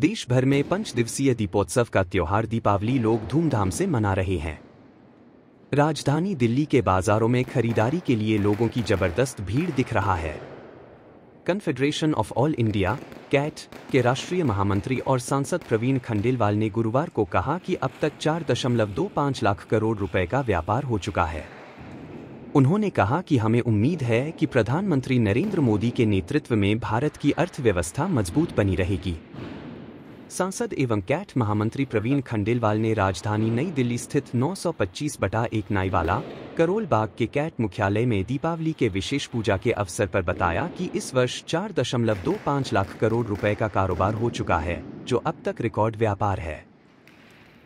देश भर में पंच दिवसीय दीपोत्सव का त्यौहार दीपावली लोग धूमधाम से मना रहे हैं राजधानी दिल्ली के बाजारों में खरीदारी के लिए लोगों की जबरदस्त भीड़ दिख रहा है confederation of all India CAIT के राष्ट्रीय महामंत्री और सांसद प्रवीण खंडेलवाल ने गुरुवार को कहा कि अब तक 4.25 लाख करोड़ रुपए का व्यापार हो चुका है उन्होंने कहा कि हमें उम्मीद है कि प्रधानमंत्री नरेंद्र मोदी के नेतृत्व में भारत की अर्थव्यवस्था मजबूत बनी रहेगी सांसद एवं कैट महामंत्री प्रवीण खंडेलवाल ने राजधानी नई दिल्ली स्थित 925 बटा एक नाईवाला करोल बाग के कैट मुख्यालय में दीपावली के विशेष पूजा के अवसर पर बताया कि इस वर्ष 4.25 लाख करोड़ रुपए का कारोबार हो चुका है जो अब तक रिकॉर्ड व्यापार है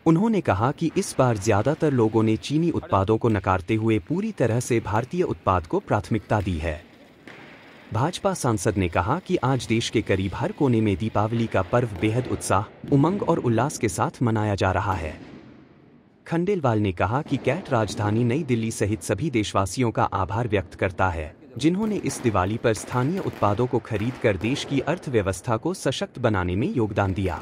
उन्होंने कहा कि इस बार ज्यादातर लोगों ने चीनी उत्पादों को नकारते हुए पूरी तरह से भारतीय उत्पाद को प्राथमिकता दी है भाजपा सांसद ने कहा कि आज देश के करीब हर कोने में दीपावली का पर्व बेहद उत्साह उमंग और उल्लास के साथ मनाया जा रहा है खंडेलवाल ने कहा कि कैट राजधानी नई दिल्ली सहित सभी देशवासियों का आभार व्यक्त करता है जिन्होंने इस दिवाली पर स्थानीय उत्पादों को खरीद कर देश की अर्थव्यवस्था को सशक्त बनाने में योगदान दिया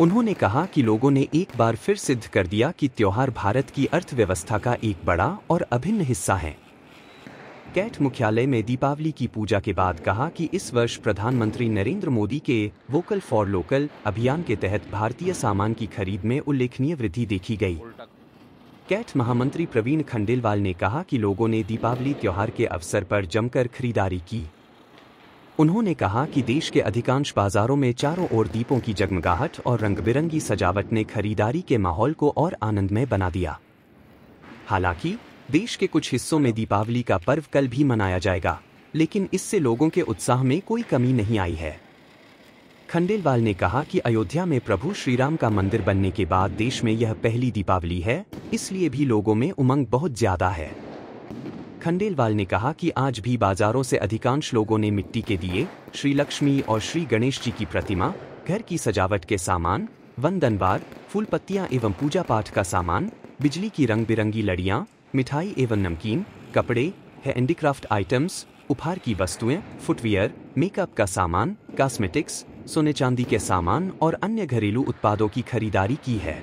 उन्होंने कहा कि लोगों ने एक बार फिर सिद्ध कर दिया कि त्यौहार भारत की अर्थव्यवस्था का एक बड़ा और अभिन्न हिस्सा है कैट मुख्यालय में दीपावली की पूजा के बाद कहा कि इस वर्ष प्रधानमंत्री नरेंद्र मोदी के वोकल फॉर लोकल अभियान के तहत भारतीय सामान की खरीद में उल्लेखनीय वृद्धि देखी गई कैट महामंत्री प्रवीण खंडेलवाल ने कहा कि लोगों ने दीपावली त्यौहार के अवसर पर जमकर खरीदारी की उन्होंने कहा कि देश के अधिकांश बाजारों में चारों ओर दीपों की जगमगाहट और रंग बिरंगी सजावट ने खरीदारी के माहौल को और आनंदमय बना दिया हालांकि देश के कुछ हिस्सों में दीपावली का पर्व कल भी मनाया जाएगा लेकिन इससे लोगों के उत्साह में कोई कमी नहीं आई है खंडेलवाल ने कहा कि अयोध्या में प्रभु श्रीराम का मंदिर बनने के बाद देश में यह पहली दीपावली है इसलिए भी लोगों में उमंग बहुत ज्यादा है खंडेलवाल ने कहा कि आज भी बाजारों से अधिकांश लोगों ने मिट्टी के दिए श्री लक्ष्मी और श्री गणेश जी की प्रतिमा घर की सजावट के सामान वंदनवार फूल पत्तियाँ एवं पूजा पाठ का सामान बिजली की रंग बिरंगी लड़ियाँ मिठाई एवं नमकीन कपड़े हैंडीक्राफ्ट आइटम्स उपहार की वस्तुएं फुटवियर मेकअप का सामान कॉस्मेटिक्स सोने चांदी के सामान और अन्य घरेलू उत्पादों की खरीदारी की है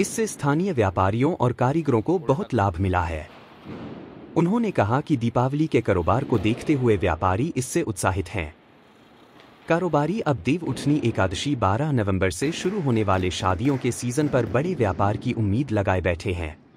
इससे स्थानीय व्यापारियों और कारीगरों को बहुत लाभ मिला है उन्होंने कहा कि दीपावली के कारोबार को देखते हुए व्यापारी इससे उत्साहित हैं कारोबारी अब देव उठनी एकादशी 12 नवंबर से शुरू होने वाले शादियों के सीजन पर बड़े व्यापार की उम्मीद लगाए बैठे हैं